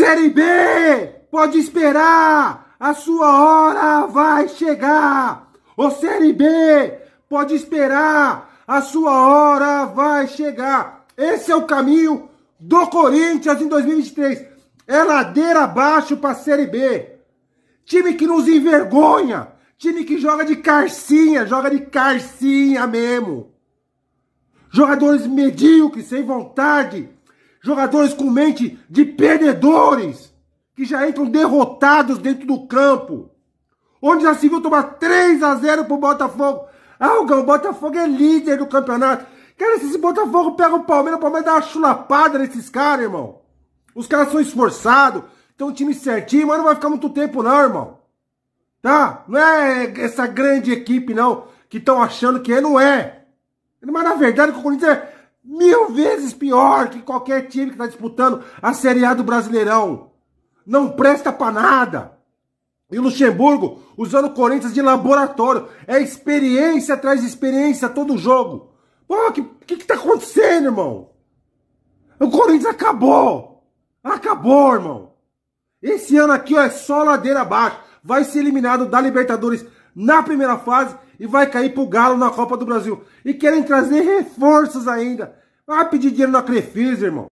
Série B, pode esperar, a sua hora vai chegar. Ô Série B, pode esperar, a sua hora vai chegar. Esse é o caminho do Corinthians em 2023. É ladeira abaixo para Série B. Time que nos envergonha, time que joga de carcinha, joga de carcinha mesmo. Jogadores medíocres, sem vontade, jogadores com mente de perdedores, que já entram derrotados dentro do campo. Onde já se viu tomar 3 a 0 pro Botafogo. Ah, o Botafogo é líder do campeonato. Cara, se esse Botafogo pega o Palmeiras, o Palmeiras dá uma chulapada nesses caras, irmão. Os caras são esforçados, tem um time certinho, mas não vai ficar muito tempo não, irmão. Tá? Não é essa grande equipe, não, que estão achando que é, não é. Mas na verdade o Corinthians é mil vezes pior que qualquer time que está disputando a Série A do Brasileirão. Não presta para nada. E o Luxemburgo usando o Corinthians de laboratório. É experiência atrás de experiência todo jogo. Pô, o que, que, que tá acontecendo, irmão? O Corinthians acabou. Acabou, irmão. Esse ano aqui ó, é só ladeira abaixo. Vai ser eliminado da Libertadores na primeira fase e vai cair pro Galo na Copa do Brasil. E querem trazer reforços ainda. Vai ah, pedir dinheiro na Crefisa, irmão.